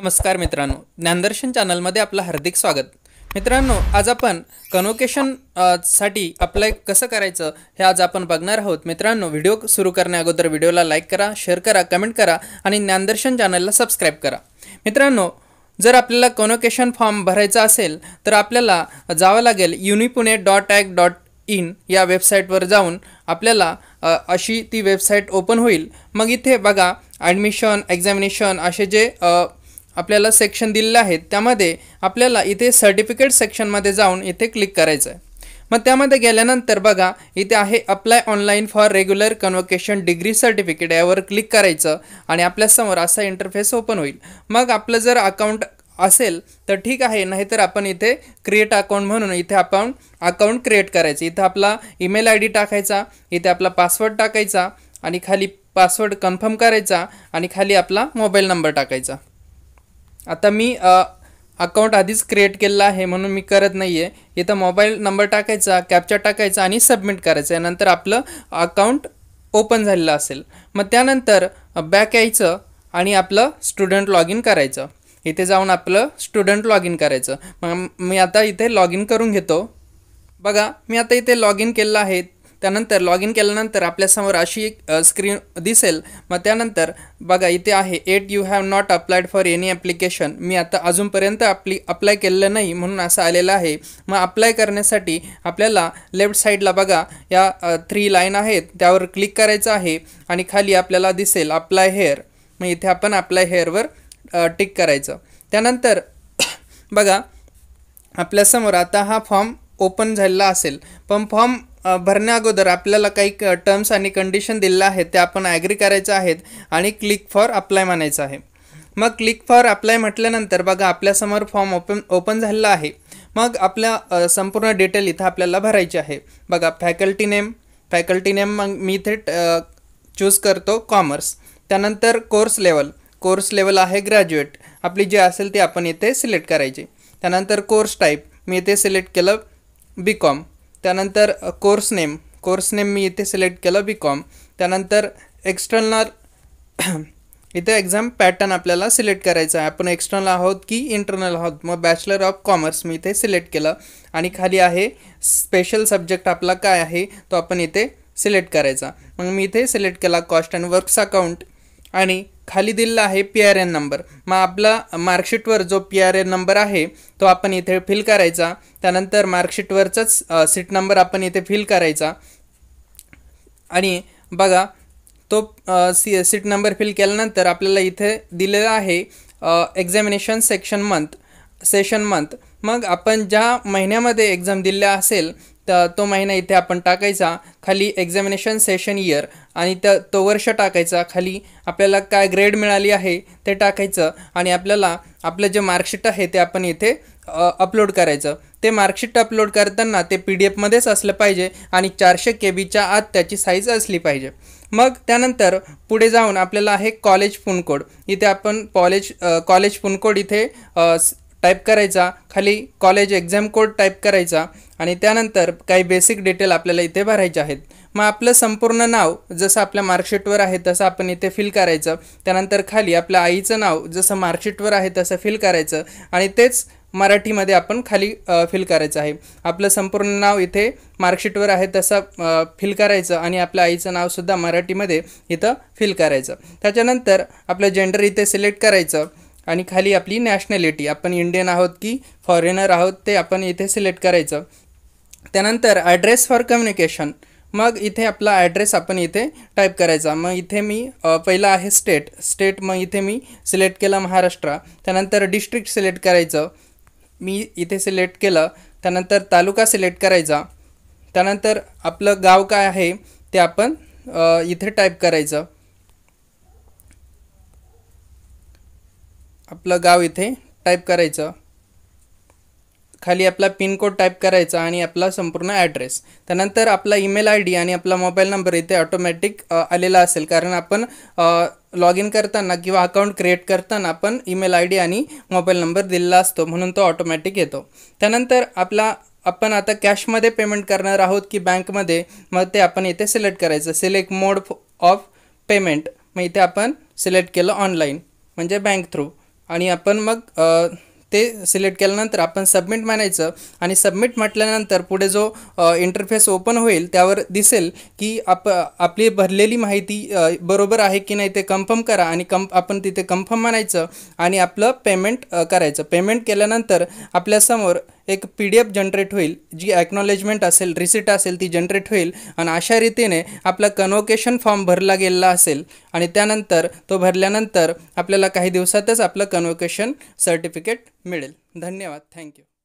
नमस्कार मित्रांनो ज्ञानदर्शन चॅनलमध्ये आपलं हार्दिक स्वागत मित्रांनो आज आपण कन्वोकेशन साठी अप्लाय कसं करायचं हे आज आपण बघणार आहोत मित्रांनो व्हिडिओ सुरू करण्याअगोदर व्हिडिओला लाईक करा शेअर करा कमेंट करा आणि ज्ञानदर्शन चॅनलला सबस्क्राईब करा मित्रांनो जर आपल्याला कन्वोकेशन फॉर्म भरायचा असेल तर आपल्याला जावं लागेल unipune dot ac dot in या वेबसाईटवर जाऊन आपल्याला अशी ती वेबसाईट ओपन होईल मग इथे बघा ॲडमिशन एक्झामिनेशन असे जे आ, आपल्याला सेक्शन दिलेलं आहे त्यामध्ये आपल्याला इथे सर्टिफिकेट सेक्शनमध्ये जाऊन इथे क्लिक करायचं आहे मग त्यामध्ये गेल्यानंतर बघा इथे आहे apply online for regular convocation degree certificate यावर क्लिक करायचं आणि आपल्यासमोर असा इंटरफेस ओपन होईल मग आपलं जर अकाउंट असेल तर ठीक आहे नाहीतर आपण इथे क्रिएट अकाउंट म्हणून इथे आपण अकाउंट क्रिएट करायचं इथे आपला ईमेल आय डी टाकायचा इथे आपला पासवर्ड टाकायचा आणि खाली पासवर्ड कन्फर्म करायचा आणि खाली आपला मोबाईल नंबर टाकायचा आता मी अकाउंट आधीच क्रिएट केलेलं आहे म्हणून मी करत नाही आहे इथं मोबाईल नंबर टाकायचा कॅप्चर टाकायचा आणि सबमिट करायचं आहे नंतर आपलं अकाउंट ओपन झालेलं असेल मग त्यानंतर बॅक यायचं आणि आपलं स्टुडंट लॉग इन करायचं इथे जाऊन आपलं स्टुडंट लॉग इन करायचं मग मी आता इथे लॉग इन करून घेतो बघा मी आता इथे लॉग इन केलेलं आहे त्यानंतर लॉग इन केल्यानंतर आपल्यासमोर अशी एक स्क्रीन दिसेल मग त्यानंतर बघा इथे आहे at you have not applied for any application मी आता अजूनपर्यंत आपली अप्लाय केलेलं नाही म्हणून असं आलेलं आहे मग अप्लाय करण्यासाठी आपल्याला लेफ्ट साईडला बघा या थ्री लाईन आहेत त्यावर क्लिक करायचं आहे आणि खाली आपल्याला दिसेल अप्लाय हेअर मग इथे आपण अप्लाय हेअरवर टिक करायचं त्यानंतर बघा आपल्यासमोर आता हा फॉर्म ओपन झालेला असेल पण फॉर्म अगोदर आपल्याला काही टर्म्स आणि कंडिशन दिलेल्या आहे ते आपण ॲग्री करायच्या आहेत आणि क्लिक फॉर अप्लाय म्हणायचं आहे मग क्लिक फॉर अप्लाय म्हटल्यानंतर बघा आपल्यासमोर फॉर्म ओपन ओपन झालेला आहे मग आपल्या संपूर्ण डिटेल इथं आपल्याला भरायची आहे बघा फॅकल्टी नेम फॅकल्टी नेम मग मी इथे चूज करतो कॉमर्स त्यानंतर कोर्स लेवल कोर्स लेवल आहे ग्रॅज्युएट आपली जी असेल ती आपण इथे सिलेक्ट करायची त्यानंतर कोर्स टाईप मी इथे सिलेक्ट केलं बी कॉम त्यानंतर कोर्स नेम कोर्स नेम मी इथे सिलेक्ट केलं बी कॉम त्यानंतर एक्सटर्नल इथे एक्झाम पॅटर्न आपल्याला सिलेक्ट करायचा आहे आपण एक्स्टर्नल आहोत की इंटरनल आहोत मग बॅचलर ऑफ कॉमर्स मी इथे सिलेक्ट केलं आणि खाली आहे स्पेशल सब्जेक्ट आपला काय आहे तो आपण इथे सिलेक्ट करायचा मग मी इथे सिलेक्ट केला कॉस्ट अँड वर्क्स अकाउंट आणि खाली दिलेला आहे पी आर एन नंबर मग आपला मार्कशीटवर जो पी आर एन नंबर आहे तो आपण इथे फिल करायचा त्यानंतर मार्कशीटवरचाच सीट नंबर आपण इथे फिल करायचा आणि बघा तो सी सीट नंबर फिल केल्यानंतर आपल्याला इथे दिलेला आहे examination section month session month मग आपण ज्या महिन्यामध्ये एक्झाम दिल्या असेल तर तो महिना इथे आपण टाकायचा खाली एक्झामिनेशन सेशन इयर आणि त तो वर्ष टाकायचा खाली आपल्याला काय ग्रेड मिळाली आहे ते टाकायचं आणि आपल्याला आपलं जे मार्कशीट आहे ते आपण इथे अपलोड करायचं ते मार्कशीट अपलोड करताना ते पी डी एफमध्येच असलं पाहिजे आणि चारशे के बीच्या आत त्याची साईज असली पाहिजे मग त्यानंतर पुढे जाऊन आपल्याला आहे कॉलेज फोन कोड इथे आपण कॉलेज कॉलेज फोन कोड इथे टाईप करायचा खाली कॉलेज एक्झाम कोड टाईप करायचा आणि त्यानंतर काही बेसिक डिटेल आपल्याला इथे भरायचे आहेत मग आपलं संपूर्ण नाव जसं आपल्या मार्कशीटवर आहे तसं आपण इथे फिल करायचं त्यानंतर खाली आपल्या आईचं नाव जसं मार्कशीटवर आहे तसं फिल करायचं आणि तेच मराठीमध्ये आपण खाली फिल करायचं आहे आपलं संपूर्ण नाव इथे मार्कशीटवर आहे तसं फिल करायचं आणि आपल्या आईचं नावसुद्धा मराठीमध्ये इथं फिल करायचं त्याच्यानंतर आपलं जेंडर इथे सिलेक्ट करायचं आणि खाली आपली नॅशनॅलिटी आपण इंडियन आहोत की फॉरेनर आहोत ते आपण इथे सिलेक्ट करायचं त्यानंतर ॲड्रेस फॉर कम्युनिकेशन मग इथे आपला ॲड्रेस आपण इथे टाईप करायचा मग इथे मी पहिला आहे स्टेट स्टेट मग इथे मी सिलेक्ट केलं महाराष्ट्र त्यानंतर डिस्ट्रिक्ट सिलेक्ट करायचं मी इथे सिलेक्ट केलं त्यानंतर तालुका सिलेक्ट करायचा त्यानंतर आपलं गाव काय आहे ते आपण इथे टाईप करायचं आपलं गाव इथे टाईप करायचं खाली आपला पिनकोड टाईप करायचा आणि आपला संपूर्ण ॲड्रेस त्यानंतर आपला ईमेल आय डी आणि आपला मोबाईल नंबर इथे ऑटोमॅटिक आलेला असेल कारण आपण लॉग इन करताना किंवा अकाउंट क्रिएट करताना आपण ईमेल आय डी आणि मोबाईल नंबर दिलेला असतो म्हणून तो ऑटोमॅटिक येतो त्यानंतर आपला आपण आता कॅशमध्ये पेमेंट करणार आहोत की बँकमध्ये मग ते आपण इथे सिलेक्ट करायचं सिलेक्ट मोड ऑफ पेमेंट मग इथे आपण सिलेक्ट केलं ऑनलाईन म्हणजे बँक थ्रू आणि आपण मग ते सिलेक्ट केल्यानंतर आपण सबमिट म्हणायचं आणि सबमिट म्हटल्यानंतर पुढे जो इंटरफेस ओपन होईल त्यावर दिसेल की आप आपली भरलेली माहिती बरोबर आहे की नाही ते कन्फर्म करा आणि कम आपण तिथे कन्फर्म म्हणायचं आणि आपलं पेमेंट करायचं पेमेंट केल्यानंतर आपल्यासमोर एक पी डी एफ जनरेट होईल जी ॲक्नॉलेजमेंट असेल रिसिट असेल ती जनरेट होईल आणि अशा रीतीने आपला कन्वोकेशन फॉर्म भरला गेलेला असेल आणि त्यानंतर तो भरल्यानंतर आपल्याला काही दिवसातच आपलं कन्वोकेशन सर्टिफिकेट मिळेल धन्यवाद थँक्यू